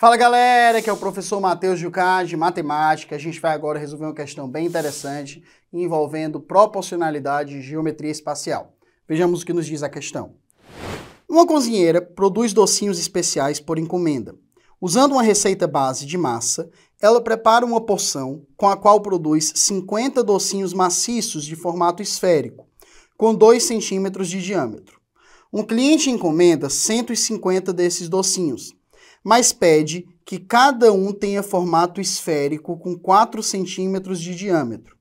Fala galera, aqui é o professor Matheus Jucá de matemática. A gente vai agora resolver uma questão bem interessante envolvendo proporcionalidade e geometria espacial. Vejamos o que nos diz a questão. Uma cozinheira produz docinhos especiais por encomenda. Usando uma receita base de massa, ela prepara uma porção com a qual produz 50 docinhos maciços de formato esférico, com 2 centímetros de diâmetro. Um cliente encomenda 150 desses docinhos mas pede que cada um tenha formato esférico com 4 centímetros de diâmetro.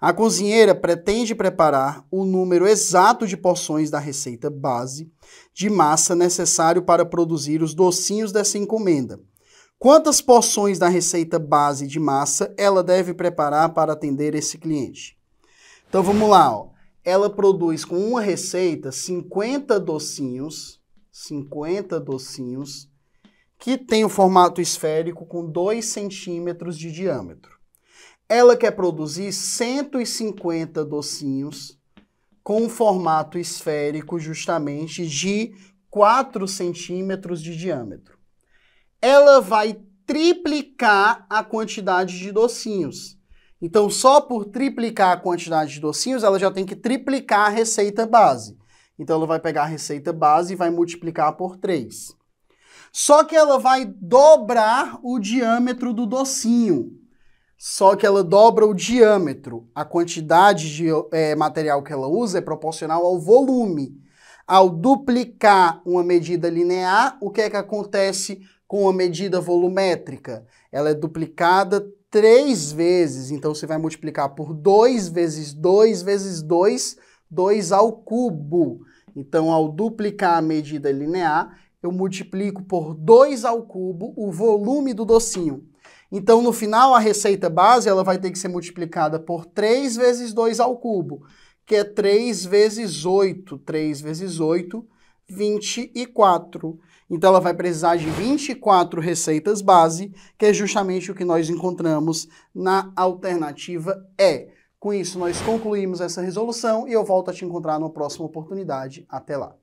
A cozinheira pretende preparar o número exato de porções da receita base de massa necessário para produzir os docinhos dessa encomenda. Quantas porções da receita base de massa ela deve preparar para atender esse cliente? Então vamos lá, ó. ela produz com uma receita 50 docinhos, 50 docinhos que tem o um formato esférico com 2 centímetros de diâmetro. Ela quer produzir 150 docinhos com um formato esférico justamente de 4 centímetros de diâmetro. Ela vai triplicar a quantidade de docinhos. Então, só por triplicar a quantidade de docinhos, ela já tem que triplicar a receita base. Então, ela vai pegar a receita base e vai multiplicar por 3. Só que ela vai dobrar o diâmetro do docinho. Só que ela dobra o diâmetro. A quantidade de é, material que ela usa é proporcional ao volume. Ao duplicar uma medida linear, o que é que acontece com a medida volumétrica? Ela é duplicada três vezes, então você vai multiplicar por 2 vezes 2 vezes 2, 2 ao cubo. Então, ao duplicar a medida linear, eu multiplico por 2 ao cubo o volume do docinho. Então, no final, a receita base ela vai ter que ser multiplicada por 3 vezes 2 ao cubo, que é 3 vezes 8. 3 vezes 8, 24. Então, ela vai precisar de 24 receitas base, que é justamente o que nós encontramos na alternativa E. Com isso, nós concluímos essa resolução e eu volto a te encontrar numa próxima oportunidade. Até lá!